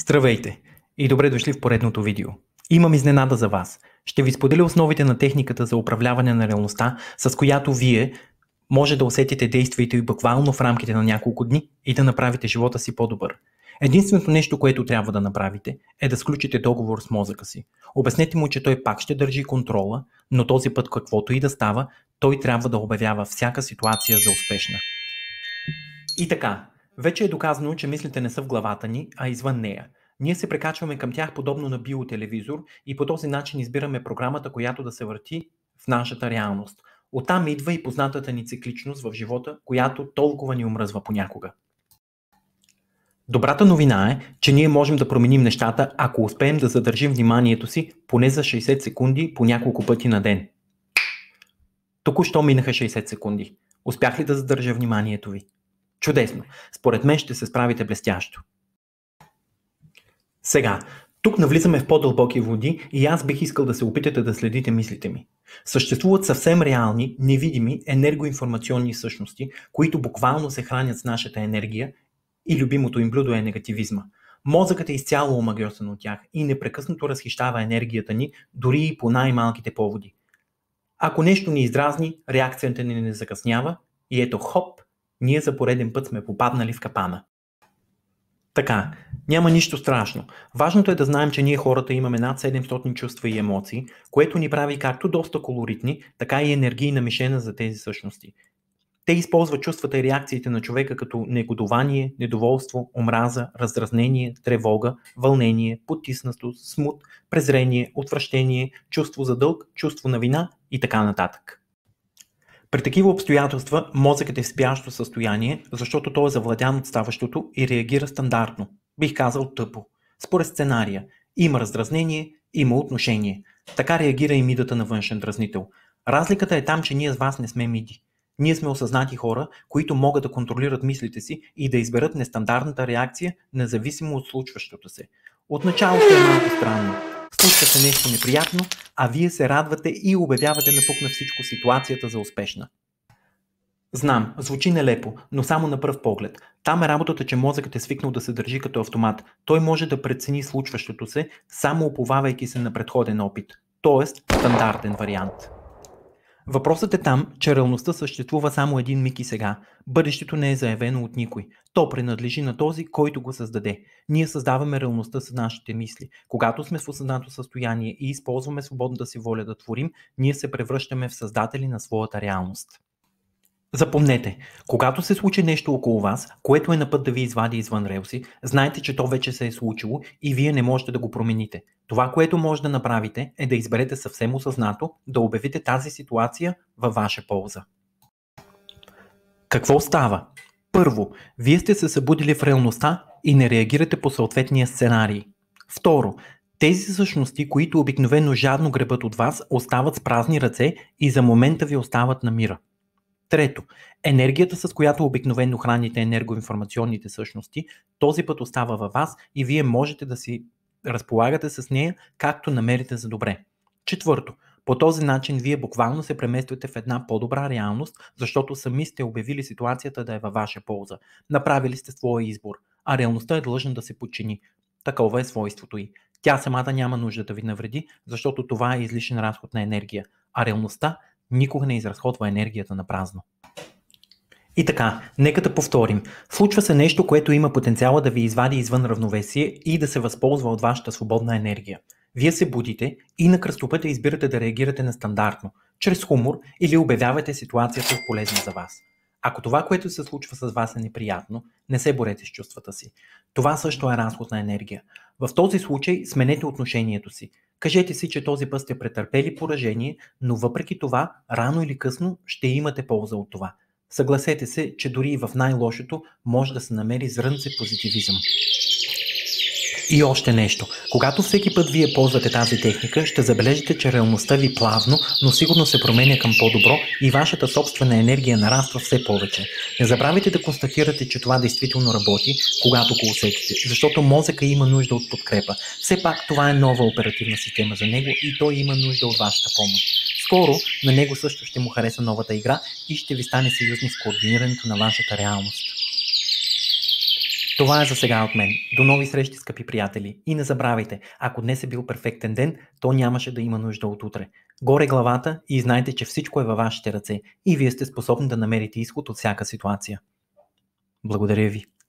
Здравейте и добре дошли в поредното видео. Имам изненада за вас. Ще ви споделя основите на техниката за управляване на реалността, с която вие може да усетите действията и буквално в рамките на няколко дни и да направите живота си по-добър. Единственото нещо, което трябва да направите, е да сключите договор с мозъка си. Обяснете му, че той пак ще държи контрола, но този път каквото и да става, той трябва да обявява всяка ситуация за успешна. И така, вече е доказано, че мислите не са в главата ни, а извън нея. Ние се прекачваме към тях подобно на биотелевизор и по този начин избираме програмата, която да се върти в нашата реалност. Оттам идва и познатата ни цикличност в живота, която толкова ни омръзва понякога. Добрата новина е, че ние можем да променим нещата, ако успеем да задържим вниманието си поне за 60 секунди по няколко пъти на ден. Току-що минаха 60 секунди. Успях ли да задържа вниманието ви? Чудесно. Според мен ще се справите блестящо. Сега, тук навлизаме в по-дълбоки води и аз бих искал да се опитате да следите мислите ми. Съществуват съвсем реални, невидими енергоинформационни същности, които буквално се хранят с нашата енергия и любимото им блюдо е негативизма. Мозъкът е изцяло омагиосен от тях и непрекъснато разхищава енергията ни, дори и по най-малките поводи. Ако нещо ни издразни, реакцията ни не закъснява и ето хоп, ние за пореден път сме попаднали в капана. Така, няма нищо страшно. Важното е да знаем, че ние хората имаме над 700 чувства и емоции, което ни прави както доста колоритни, така и енергийна мишена за тези същности. Те използват чувствата и реакциите на човека като негодование, недоволство, омраза, раздразнение, тревога, вълнение, потиснатост, смут, презрение, отвращение, чувство за дълг, чувство на вина и така нататък. При такива обстоятелства мозъкът е в спящо състояние, защото той е завладян от ставащото и реагира стандартно. Бих казал тъпо. Според сценария. Има раздразнение, има отношение. Така реагира и мидата на външен дразнител. Разликата е там, че ние с вас не сме миди. Ние сме осъзнати хора, които могат да контролират мислите си и да изберат нестандартната реакция, независимо от случващото се. Отначало е малко странно. Случва се нещо неприятно, а вие се радвате и обявявате напук на всичко ситуацията за успешна. Знам, звучи нелепо, но само на пръв поглед. Там е работата, че мозъкът е свикнал да се държи като автомат. Той може да прецени случващото се, само оповавайки се на предходен опит. Тоест, стандартен вариант. Въпросът е там, че реалността съществува само един миг и сега. Бъдещето не е заявено от никой. То принадлежи на този, който го създаде. Ние създаваме реалността с нашите мисли. Когато сме в осъзнато състояние и използваме свободната си воля да творим, ние се превръщаме в създатели на своята реалност. Запомнете, когато се случи нещо около вас, което е на път да ви извади извън релси, знайте, че то вече се е случило и вие не можете да го промените. Това, което може да направите, е да изберете съвсем осъзнато да обявите тази ситуация във ваша полза. Какво става? Първо, вие сте се събудили в реалността и не реагирате по съответния сценарий. Второ, тези същности, които обикновено жадно гребат от вас, остават с празни ръце и за момента ви остават на мира. Трето, енергията, с която обикновено храните енергоинформационните същности, този път остава във вас и вие можете да си разполагате с нея както намерите за добре. Четвърто, по този начин вие буквално се премествате в една по-добра реалност, защото сами сте обявили ситуацията да е във ваша полза. Направили сте своя избор, а реалността е длъжна да се подчини. Такова е свойството й. Тя самата няма нужда да ви навреди, защото това е излишен разход на енергия. А реалността никога не изразходва енергията на празно. И така, нека да повторим. Случва се нещо, което има потенциала да ви извади извън равновесие и да се възползва от вашата свободна енергия. Вие се будите и на кръстопътя избирате да реагирате нестандартно, чрез хумор или обявявате ситуацията полезна за вас. Ако това, което се случва с вас е неприятно, не се борете с чувствата си. Това също е разход на енергия. В този случай сменете отношението си. Кажете си, че този път сте претърпели поражение, но въпреки това, рано или късно ще имате полза от това. Съгласете се, че дори и в най-лошото може да се намери зрънце позитивизъм. И още нещо. Когато всеки път вие ползвате тази техника, ще забележите, че реалността ви плавно, но сигурно се променя към по-добро и вашата собствена енергия нараства все повече. Не забравяйте да констатирате, че това действително работи, когато го усетите, защото мозъка има нужда от подкрепа. Все пак това е нова оперативна система за него и той има нужда от вашата помощ. Скоро на него също ще му хареса новата игра и ще ви стане съюзник с координирането на вашата реалност. Това е за сега от мен. До нови срещи, скъпи приятели. И не забравяйте, ако днес е бил перфектен ден, то нямаше да има нужда от утре. Горе главата и знайте, че всичко е във вашите ръце и вие сте способни да намерите изход от всяка ситуация. Благодаря ви.